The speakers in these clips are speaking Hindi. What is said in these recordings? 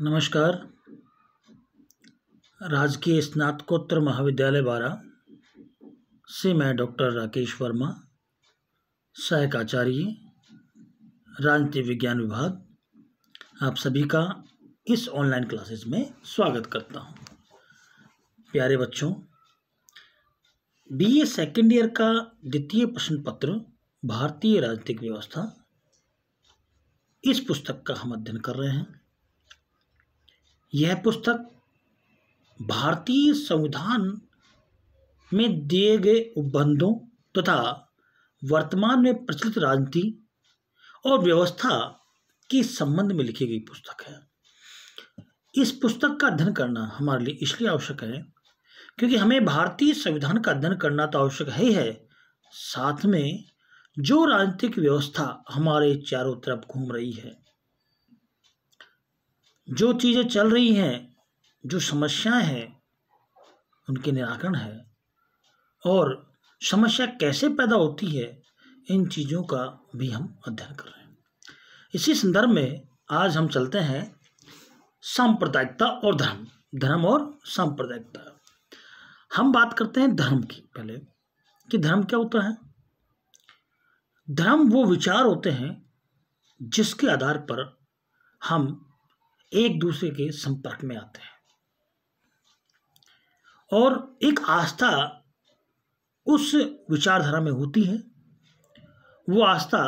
नमस्कार राजकीय स्नातकोत्तर महाविद्यालय बारा से मैं डॉक्टर राकेश वर्मा सहायक आचार्य राजनीति विज्ञान विभाग आप सभी का इस ऑनलाइन क्लासेस में स्वागत करता हूं प्यारे बच्चों बीए सेकेंड ईयर का द्वितीय प्रश्न पत्र भारतीय राजनीतिक व्यवस्था इस पुस्तक का हम अध्ययन कर रहे हैं यह पुस्तक भारतीय संविधान में दिए गए उपबंधों तथा वर्तमान में प्रचलित राजनीति और व्यवस्था के संबंध में लिखी गई पुस्तक है इस पुस्तक का अध्ययन करना हमारे लिए इसलिए आवश्यक है क्योंकि हमें भारतीय संविधान का अध्ययन करना तो आवश्यक है ही है साथ में जो राजनीतिक व्यवस्था हमारे चारों तरफ घूम रही है जो चीज़ें चल रही हैं जो समस्याएं हैं उनके निराकरण है और समस्या कैसे पैदा होती है इन चीज़ों का भी हम अध्ययन कर रहे हैं इसी संदर्भ में आज हम चलते हैं सांप्रदायिकता और धर्म धर्म और सांप्रदायिकता हम बात करते हैं धर्म की पहले कि धर्म क्या होता है धर्म वो विचार होते हैं जिसके आधार पर हम एक दूसरे के संपर्क में आते हैं और एक आस्था उस विचारधारा में होती है वो आस्था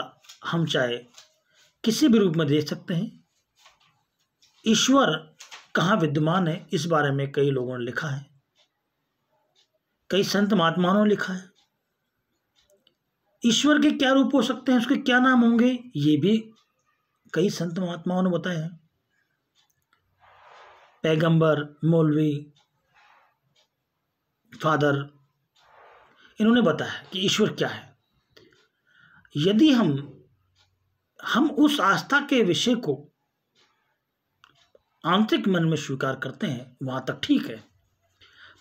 हम चाहे किसी भी रूप में देख सकते हैं ईश्वर कहाँ विद्यमान है इस बारे में कई लोगों ने लिखा है कई संत महात्माओं ने लिखा है ईश्वर के क्या रूप हो सकते हैं उसके क्या नाम होंगे ये भी कई संत महात्माओं ने बताए हैं पैगंबर मौलवी फादर इन्होंने बताया कि ईश्वर क्या है यदि हम हम उस आस्था के विषय को आंतरिक मन में स्वीकार करते हैं वहां तक ठीक है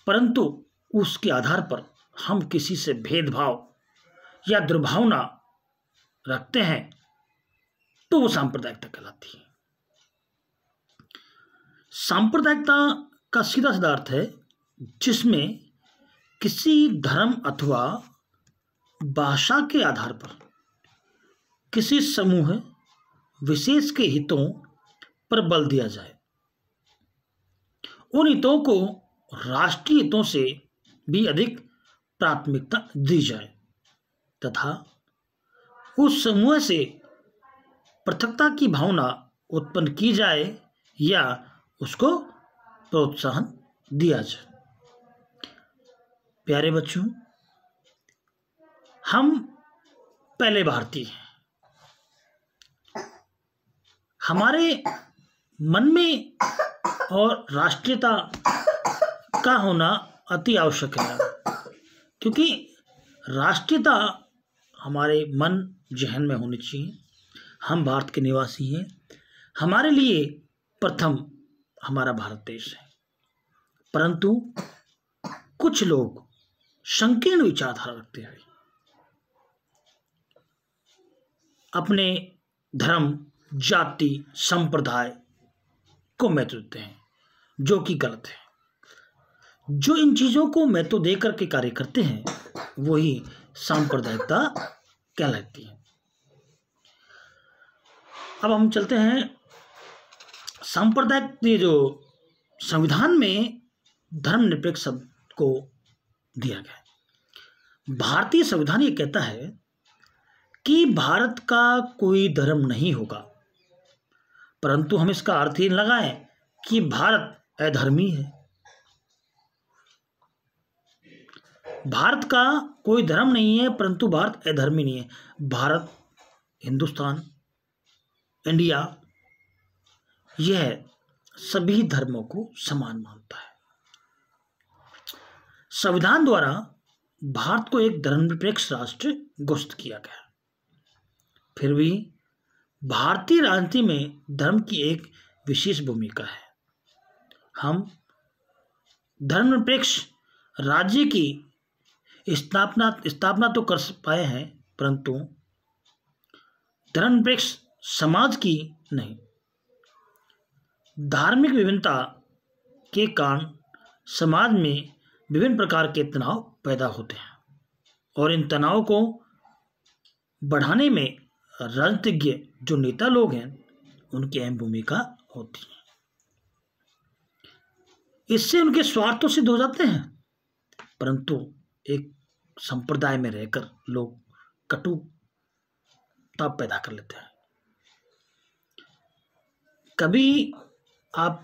परंतु उसके आधार पर हम किसी से भेदभाव या दुर्भावना रखते हैं तो वो सांप्रदायिकता कहलाती है सांप्रदायिकता का सीधा सीधा अर्थ है जिसमें किसी धर्म अथवा भाषा के आधार पर किसी समूह विशेष के हितों पर बल दिया जाए उन हितों को राष्ट्रीय हितों से भी अधिक प्राथमिकता दी जाए तथा उस समूह से पृथकता की भावना उत्पन्न की जाए या उसको प्रोत्साहन दिया जाए प्यारे बच्चों हम पहले भारतीय हैं हमारे मन में और राष्ट्रीयता का होना अति आवश्यक है क्योंकि राष्ट्रीयता हमारे मन जहन में होनी चाहिए हम भारत के निवासी हैं हमारे लिए प्रथम हमारा भारत देश है परंतु कुछ लोग संकीर्ण विचारधारा रखते हुए अपने धर्म जाति संप्रदाय को महत्व देते हैं जो कि गलत है जो इन चीज़ों को महत्व देकर के कार्य करते हैं वही सांप्रदायिकता कहलाती है अब हम चलते हैं सांप्रदायिक ये जो संविधान में धर्मनिरपेक्ष शब्द को दिया गया है भारतीय संविधान ये कहता है कि भारत का कोई धर्म नहीं होगा परंतु हम इसका अर्थ ही लगाए कि भारत अधर्मी है भारत का कोई धर्म नहीं है परंतु भारत अधर्मी नहीं है भारत हिंदुस्तान इंडिया यह सभी धर्मों को समान मानता है संविधान द्वारा भारत को एक धर्मनिरपेक्ष राष्ट्र घोषित किया गया फिर भी भारतीय राजनीति में धर्म की एक विशेष भूमिका है हम धर्मनिरपेक्ष राज्य की स्थापना स्थापना तो कर पाए हैं परंतु धर्मनिरपेक्ष समाज की नहीं धार्मिक विभिन्नता के कारण समाज में विभिन्न प्रकार के तनाव पैदा होते हैं और इन तनाव को बढ़ाने में राजनीतिज्ञ जो नेता लोग हैं उनकी अहम भूमिका होती है इससे उनके स्वार्थ सिद्ध हो जाते हैं परंतु एक संप्रदाय में रहकर लोग कटुता पैदा कर लेते हैं कभी आप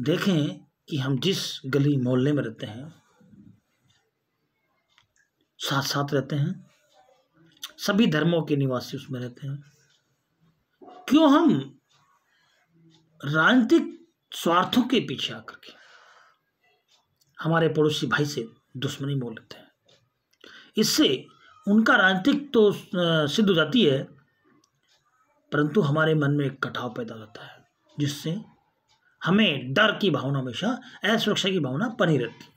देखें कि हम जिस गली मोहल्ले में रहते हैं साथ साथ रहते हैं सभी धर्मों के निवासी उसमें रहते हैं क्यों हम राजनीतिक स्वार्थों के पीछे आकर के हमारे पड़ोसी भाई से दुश्मनी मोल लेते हैं इससे उनका राजनीतिक तो सिद्ध हो जाती है परंतु हमारे मन में एक कटाव पैदा होता है जिससे हमें डर की भावना हमेशा असुरक्षा की भावना बनी रहती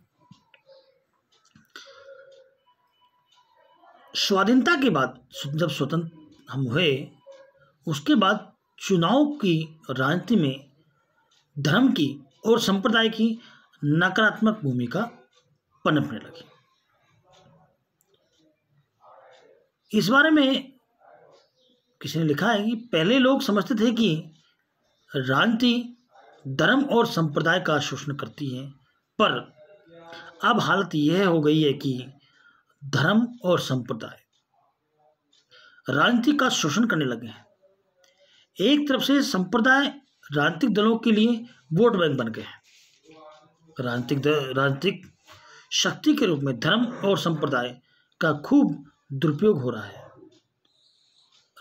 स्वाधीनता के बाद जब स्वतंत्र हम हुए उसके बाद चुनाव की राजनीति में धर्म की और संप्रदाय की नकारात्मक भूमिका पनपने लगी इस बारे में किसी ने लिखा है कि पहले लोग समझते थे कि राजनीति धर्म और संप्रदाय का शोषण करती है पर अब हालत यह हो गई है कि धर्म और संप्रदाय राजनीति का शोषण करने लगे हैं एक तरफ से संप्रदाय राजनीतिक दलों के लिए वोट बैंक बन गए हैं राजनीतिक राजनीतिक शक्ति के रूप में धर्म और संप्रदाय का खूब दुरुपयोग हो रहा है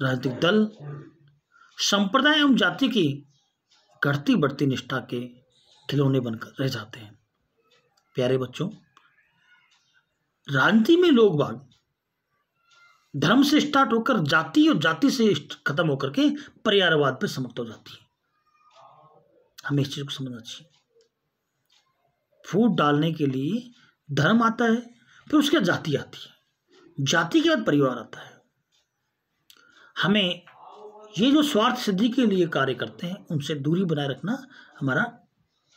राजनीतिक दल संप्रदाय एवं जाति की घटती बढ़ती निष्ठा के खिलौने बनकर रह जाते हैं प्यारे बच्चों राजनीति में लोग बाग धर्म से स्टार्ट होकर जाति और जाति से खत्म होकर के पर्यायवाद पर समाप्त हो जाती है हमें इस चीज को समझना चाहिए फूट डालने के लिए धर्म आता है फिर उसके जाति आती है जाति के बाद परिवार आता है हमें ये जो स्वार्थ सिद्धि के लिए कार्य करते हैं उनसे दूरी बनाए रखना हमारा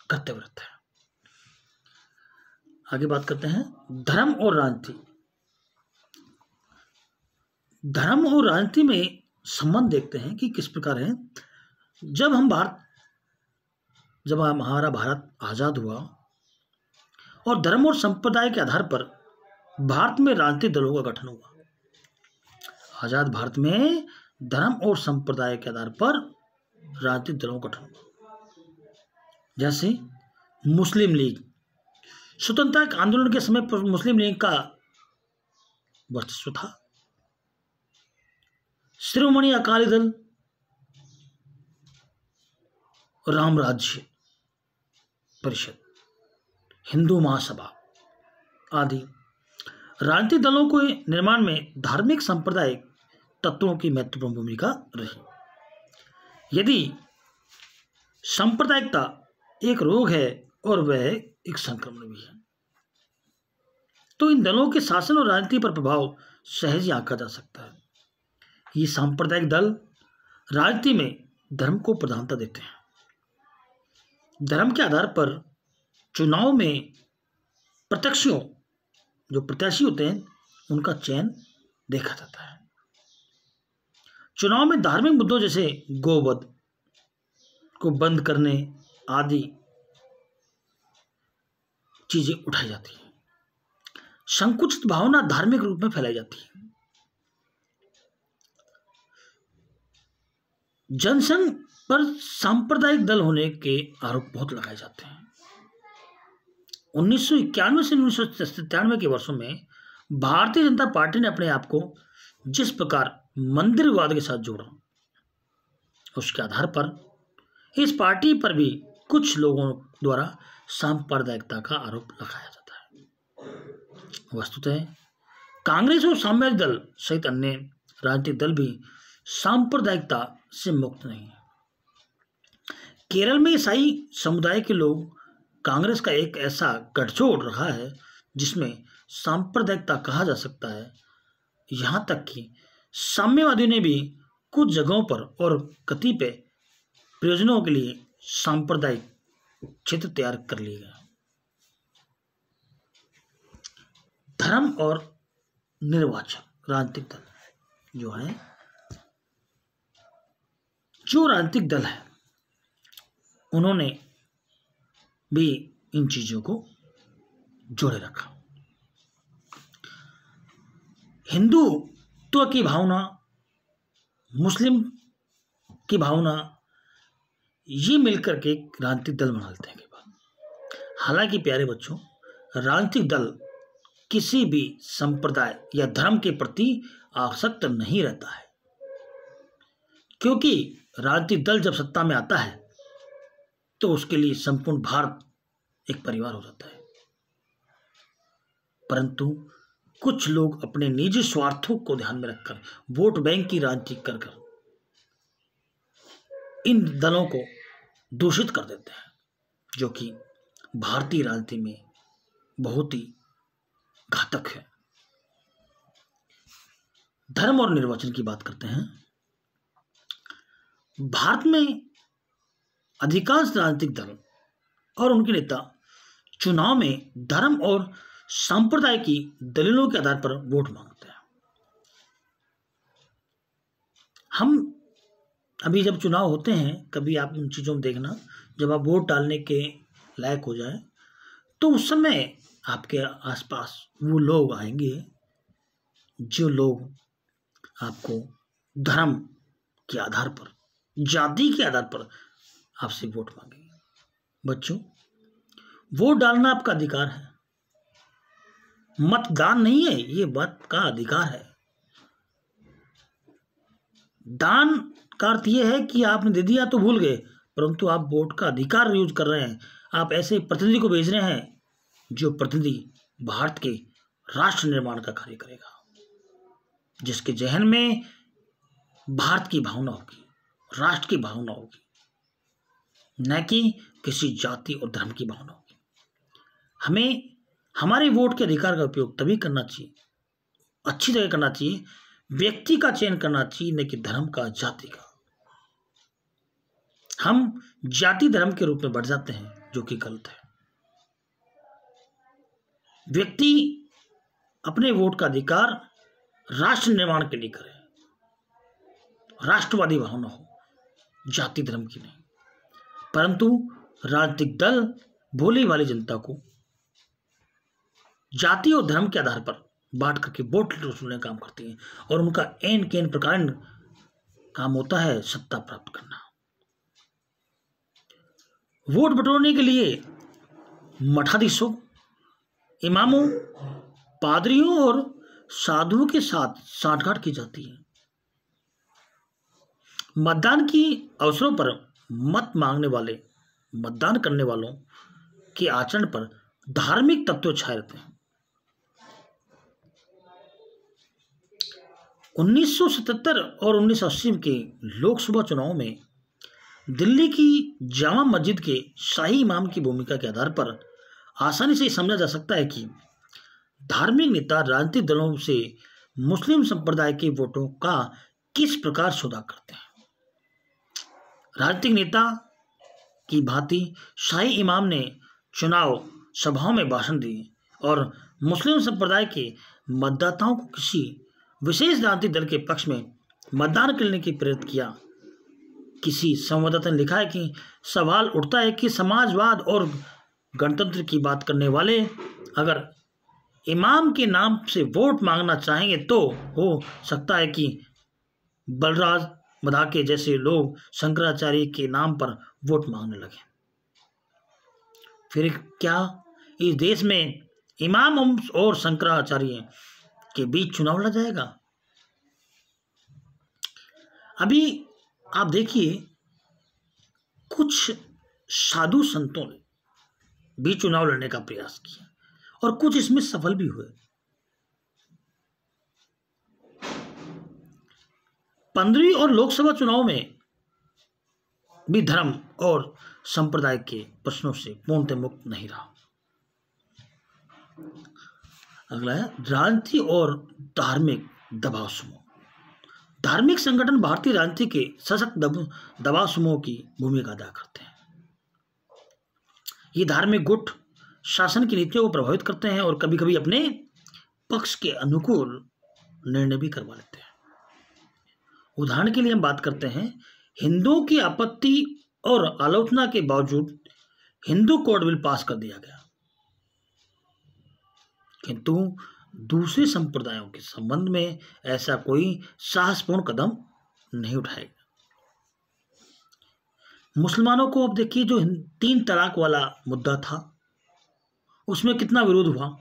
कर्तव्य रहता है आगे बात करते हैं धर्म और राजनीति धर्म और राजनीति में संबंध देखते हैं कि किस प्रकार है जब हम भारत जब हमारा भारत आज़ाद हुआ और धर्म और संप्रदाय के आधार पर भारत में राजनीतिक दलों का गठन हुआ आज़ाद भारत में धर्म और संप्रदाय के आधार पर राजनीतिक दलों का गठन जैसे मुस्लिम लीग स्वतंत्रता आंदोलन के समय मुस्लिम लीग का वर्चस्व था श्रोमणी अकाली दल राम राज्य परिषद हिंदू महासभा आदि राजनीतिक दलों के निर्माण में धार्मिक सांप्रदायिक तत्वों की महत्वपूर्ण भूमिका रही यदि सांप्रदायिकता एक रोग है और वह एक संक्रमण भी है तो इन दलों के शासन और राजनीति पर प्रभाव सहज ही आंका जा सकता है ये सांप्रदायिक दल राजनीति में धर्म को प्रधानता देते हैं धर्म के आधार पर चुनाव में प्रत्यक्षियों जो प्रत्याशी होते हैं उनका चयन देखा जाता है चुनाव में धार्मिक मुद्दों जैसे गोवध को बंद करने आदि चीजें उठाई जाती हैं संकुचित भावना धार्मिक रूप में फैलाई जाती है जनसंघ पर सांप्रदायिक दल होने के आरोप बहुत लगाए जाते हैं उन्नीस से उन्नीस के वर्षों में भारतीय जनता पार्टी ने अपने आप को जिस प्रकार मंदिरवाद के साथ जोड़ा उसके आधार पर इस पार्टी पर भी कुछ लोगों द्वारा सांप्रदायिकता का आरोप लगाया जाता है वस्तुतः कांग्रेस और साम्राज्य दल सहित अन्य राजनीतिक दल भी सांप्रदायिकता से मुक्त नहीं है केरल में ईसाई समुदाय के लोग कांग्रेस का एक ऐसा गठजोड़ रहा है जिसमें सांप्रदायिकता कहा जा सकता है यहां तक कि साम्यवादियों ने भी कुछ जगहों पर और कतिपय प्रयोजनों के लिए सांप्रदायिक क्षेत्र तैयार कर लिए गए धर्म और निर्वाचन राजनीतिक दल जो है जो राजनीतिक दल है उन्होंने भी इन चीजों को जोड़े रखा हिंदू हिंदुत्व की भावना मुस्लिम की भावना ये मिलकर के राजनीतिक दल बना लेते हैं हालांकि प्यारे बच्चों राजनीतिक दल किसी भी संप्रदाय या धर्म के प्रति आसक्त नहीं रहता है क्योंकि राजनीतिक दल जब सत्ता में आता है तो उसके लिए संपूर्ण भारत एक परिवार हो जाता है परंतु कुछ लोग अपने निजी स्वार्थों को ध्यान में रखकर वोट बैंक की राजनीति कर कर इन दलों को दूषित कर देते हैं जो कि भारतीय राजनीति में बहुत ही घातक है धर्म और निर्वाचन की बात करते हैं भारत में अधिकांश राजनीतिक दल और उनके नेता चुनाव में धर्म और संप्रदाय की दलीलों के आधार पर वोट मांगते हैं हम अभी जब चुनाव होते हैं कभी आप उन चीज़ों में देखना जब आप वोट डालने के लायक हो जाए तो उस समय आपके आसपास वो लोग आएंगे जो लोग आपको धर्म के आधार पर जाति के आधार पर आपसे वोट मांगेंगे बच्चों वोट डालना आपका अधिकार है मतदान नहीं है ये मत का अधिकार है दान का अर्थ यह है कि आपने दे दिया तो भूल गए परंतु आप वोट का अधिकार यूज कर रहे हैं आप ऐसे प्रतिनिधि को भेज रहे हैं जो प्रतिनिधि भारत के राष्ट्र निर्माण का कार्य करेगा जिसके जहन में भारत की भावना होगी राष्ट्र की भावना होगी न कि किसी जाति और धर्म की भावना होगी हमें हमारे वोट के अधिकार का उपयोग तभी करना चाहिए अच्छी तरह करना चाहिए व्यक्ति का चयन करना चाहिए न कि धर्म का जाति का हम जाति धर्म के रूप में बढ़ जाते हैं जो कि गलत है व्यक्ति अपने वोट का अधिकार राष्ट्र निर्माण के लिए करे राष्ट्रवादी भावना हो जाति धर्म की नहीं परंतु राजनीतिक दल भोली वाली जनता को जाति और धर्म के आधार पर बांट करके वोट वसूलने काम करती हैं और उनका एन केन प्रकार काम होता है सत्ता प्राप्त करना वोट बटोरने के लिए मठाधीशों इमामों पादरियों और साधुओं के साथ साठगांठ की जाती है मतदान की अवसरों पर मत मांगने वाले मतदान करने वालों के आचरण पर धार्मिक तत्व छाए रहते हैं 1977 और 1980 के लोकसभा चुनाव में दिल्ली की जामा मस्जिद के शाही इमाम की भूमिका के आधार पर आसानी से समझा जा सकता है कि धार्मिक नेता राजनीतिक दलों से मुस्लिम संप्रदाय के वोटों का किस प्रकार सौदा करते हैं राजनीतिक नेता की भांति शाही इमाम ने चुनाव सभाओं में भाषण दिए और मुस्लिम संप्रदाय के मतदाताओं को किसी विशेष राजनीतिक दल के पक्ष में मतदान करने की प्रेरित किया किसी संवाददाता ने लिखा है कि सवाल उठता है कि समाजवाद और गणतंत्र की बात करने वाले अगर इमाम के नाम से वोट मांगना चाहेंगे तो हो सकता है कि बलराज मदाके जैसे लोग शंकराचार्य के नाम पर वोट मांगने लगे फिर क्या इस देश में इमाम और शंकराचार्य के बीच चुनाव लड़ जाएगा अभी आप देखिए कुछ साधु संतों ने भी चुनाव लड़ने का प्रयास किया और कुछ इसमें सफल भी हुए पंद्रहवीं और लोकसभा चुनाव में भी धर्म और संप्रदाय के प्रश्नों से पूर्णतः मुक्त नहीं रहा अगला है राजनीति और धार्मिक दबाव समूह धार्मिक संगठन भारतीय राजनीति के सशक्त दब, दबाव समूह की भूमिका अदा करते हैं ये धार्मिक गुट शासन की नीतियों को प्रभावित करते हैं और कभी कभी अपने पक्ष के अनुकूल निर्णय भी करवा लेते हैं उदाहरण के लिए हम बात करते हैं हिंदुओं की आपत्ति और आलोचना के बावजूद हिंदू कोड बिल पास कर दिया गया किंतु दूसरे संप्रदायों के संबंध में ऐसा कोई साहसपूर्ण कदम नहीं उठाएगा मुसलमानों को अब देखिए जो तीन तलाक वाला मुद्दा था उसमें कितना विरोध हुआ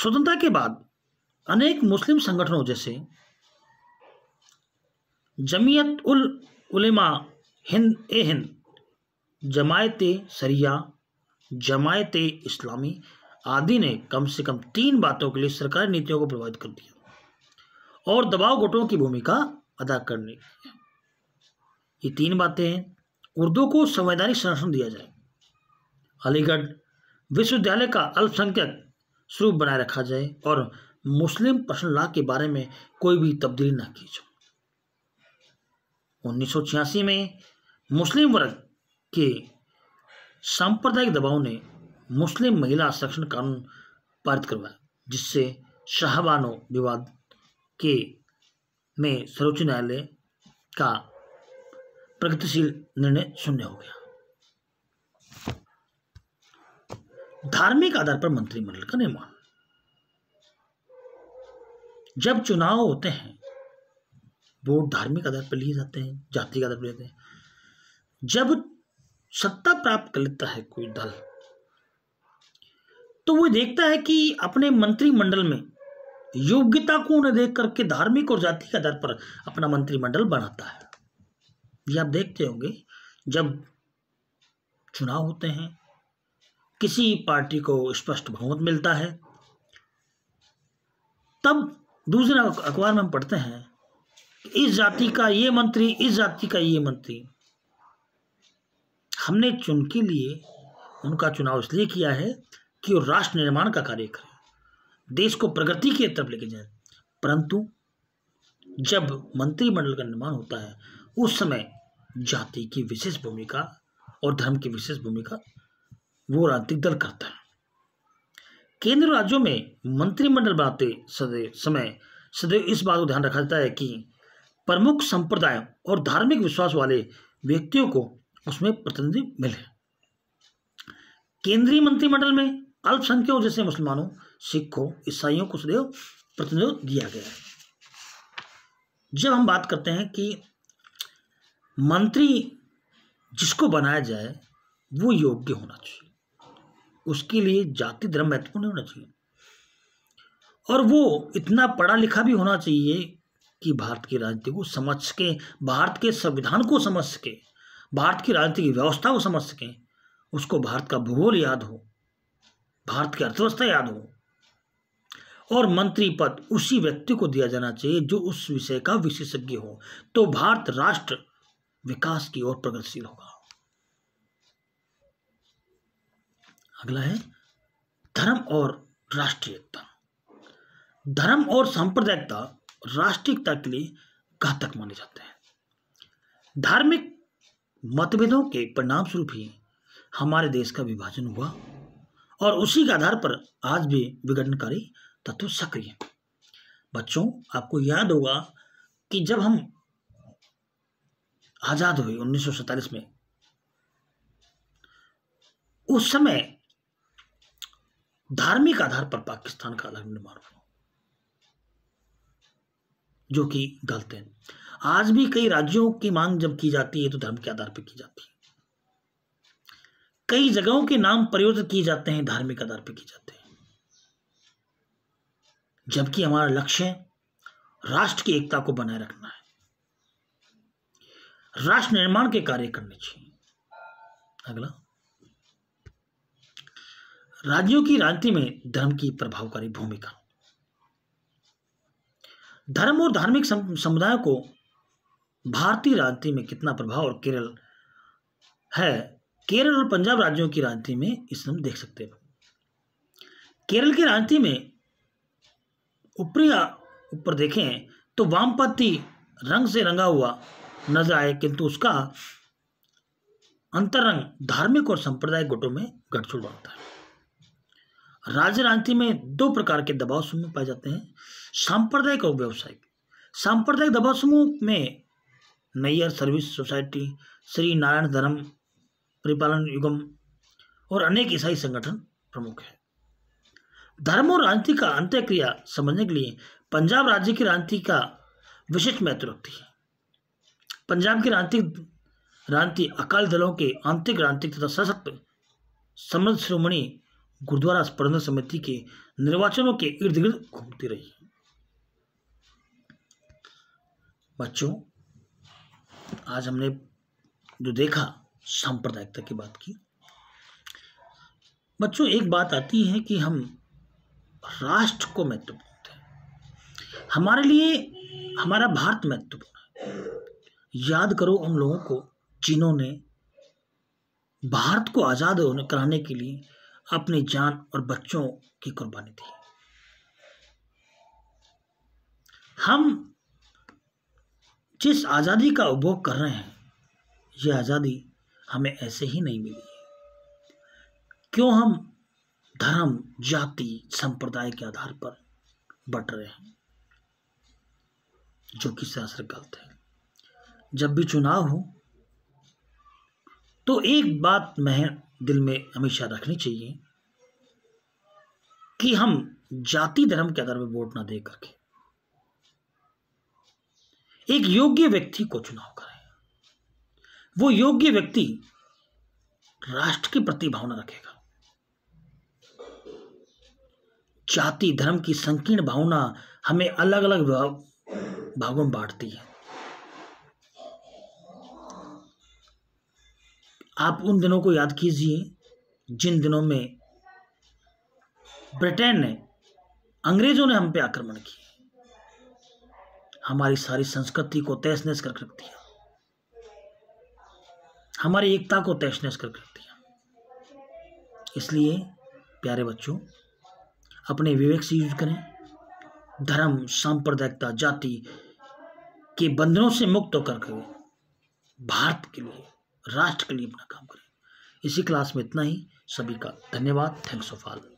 स्वतंत्रता के बाद अनेक मुस्लिम संगठनों जैसे जमीयत उल उलेमा हिंद ए हिंद जमायत सरिया जमायत इस्लामी आदि ने कम से कम तीन बातों के लिए सरकारी नीतियों को प्रभावित कर दिया और दबाव गुटों की भूमिका अदा करने ये तीन बातें हैं उर्दू को संवैधानिक संरक्षण दिया जाए अलीगढ़ विश्वविद्यालय का अल्पसंख्यक स्वरूप बनाए रखा जाए और मुस्लिम पर्सन लॉ के बारे में कोई भी तब्दीली ना की जाए उन्नीस में मुस्लिम वर्ग के सांप्रदायिक दबाव ने मुस्लिम महिला संरक्षण कानून पारित करवाया जिससे शाहबानो विवाद के में सर्वोच्च न्यायालय का प्रगतिशील निर्णय शून्य हो गया धार्मिक आधार पर मंत्रिमंडल का निर्माण जब चुनाव होते हैं वोट धार्मिक आधार पर लिए जाते हैं जाति के आधार पर लेते हैं जब सत्ता प्राप्त कर लेता है कोई दल तो वो देखता है कि अपने मंत्रिमंडल में योग्यता को उन्हें देख करके धार्मिक और जाति के आधार पर अपना मंत्रिमंडल बनाता है ये आप देखते होंगे जब चुनाव होते हैं किसी पार्टी को स्पष्ट बहुमत मिलता है तब दूसरे अखबार में हम पढ़ते हैं इस जाति का ये मंत्री इस जाति का ये मंत्री हमने चुन के लिए उनका चुनाव इसलिए किया है कि वो राष्ट्र निर्माण का कार्य करें देश को प्रगति की तरफ लेके जाए परंतु जब मंत्रिमंडल का निर्माण होता है उस समय जाति की विशेष भूमिका और धर्म की विशेष भूमिका वो राजनीतिक दल करता है केंद्र राज्यों में मंत्रिमंडल बनाते सदैव समय सदैव इस बात को ध्यान रखा जाता है कि प्रमुख संप्रदाय और धार्मिक विश्वास वाले व्यक्तियों को उसमें प्रतिनिधि मिले केंद्रीय मंत्रिमंडल में अल्पसंख्यकों जैसे मुसलमानों सिखों ईसाइयों को सदैव प्रतिनिधित्व दिया गया है जब हम बात करते हैं कि मंत्री जिसको बनाया जाए वो योग्य होना चाहिए उसके लिए जाति धर्म महत्वपूर्ण होना चाहिए और वो इतना पढ़ा लिखा भी होना चाहिए कि भारत की राजनीति को समझ सके भारत के संविधान को समझ सके भारत की राजनीतिक व्यवस्था को समझ सकें उसको भारत का भूगोल याद हो भारत की अर्थव्यवस्था याद हो और मंत्री पद उसी व्यक्ति को दिया जाना चाहिए जो उस विषय का विशेषज्ञ हो तो भारत राष्ट्र विकास की ओर प्रगतिशील होगा अगला है धर्म और राष्ट्रीयता धर्म और सांप्रदायिकता राष्ट्रीयता के लिए घातक माने जाते हैं धार्मिक मतभेदों के परिणाम स्वरूप ही हमारे देश का विभाजन हुआ और उसी के आधार पर आज भी विघटनकारी तत्व सक्रिय बच्चों आपको याद होगा कि जब हम आज़ाद हुए उन्नीस में उस समय धार्मिक आधार पर पाकिस्तान का अलग निर्माण हुआ जो कि गलत है आज भी कई राज्यों की मांग जब की जाती है तो धर्म के आधार पर की जाती है कई जगहों के नाम परिवर्तित किए जाते हैं धार्मिक आधार पर किए जाते हैं जबकि हमारा लक्ष्य राष्ट्र की एकता को बनाए रखना है राष्ट्र निर्माण के कार्य करने चाहिए अगला राज्यों की राजनीति में धर्म की प्रभावकारी भूमिका धर्म और धार्मिक समुदायों को भारतीय राजनीति में कितना प्रभाव और केरल है केरल और पंजाब राज्यों की राजनीति में इस हम देख सकते हैं केरल की राजनीति में ऊपरी ऊपर देखें तो वामपंथी रंग से रंगा हुआ नजर आए किंतु उसका अंतरंग धार्मिक और सांप्रदायिक गुटों में गठजोड़ बनता है राज्य राजनीति में दो प्रकार के दबाव समूह पाए जाते हैं सांप्रदायिक और व्यावसायिक सांप्रदायिक दबाव समूह में नैयर सर्विस सोसाइटी श्री नारायण धर्म परिपालन युगम और अनेक ईसाई संगठन प्रमुख हैं धर्म और राजनीति का अंत्यक्रिया समझने के लिए पंजाब राज्य की राजनीति का विशिष्ट महत्व रखती है पंजाब की राजनीतिक राजनीति अकाली दलों के आंतरिक राजनीतिक तथा सशक्त समृद्ध श्रोमणी गुरुद्वारा प्रबंधन समिति के निर्वाचनों के इर्द गिर्द घूमती रही बच्चों आज हमने जो देखा सांप्रदायिकता की बात की बच्चों एक बात आती है कि हम राष्ट्र को महत्वपूर्ण थे हमारे लिए हमारा भारत महत्वपूर्ण है याद करो उन लोगों को जिन्होंने भारत को आज़ाद होने कराने के लिए अपनी जान और बच्चों की कुर्बानी दी हम जिस आज़ादी का उपभोग कर रहे हैं ये आज़ादी हमें ऐसे ही नहीं मिली है क्यों हम धर्म जाति संप्रदाय के आधार पर बट रहे हैं जो कि सरासर गलत है जब भी चुनाव हो तो एक बात मह दिल में हमेशा रखनी चाहिए कि हम जाति धर्म के आधार पर वोट ना दे करके एक योग्य व्यक्ति को चुनाव करें वो योग्य व्यक्ति राष्ट्र के प्रति भावना रखेगा जाति धर्म की संकीर्ण भावना हमें अलग अलग भागों में बांटती है आप उन दिनों को याद कीजिए जिन दिनों में ब्रिटेन ने अंग्रेजों ने हम पे आक्रमण किया हमारी सारी संस्कृति को तहस नहस कर रख दिया हमारी एकता को तहस नहस कर रख दिया इसलिए प्यारे बच्चों अपने विवेक से यूज करें धर्म सांप्रदायिकता जाति के बंधनों से मुक्त होकर के भारत के लिए राष्ट्र के लिए अपना काम करें इसी क्लास में इतना ही सभी का धन्यवाद थैंक्स ऑफ ऑल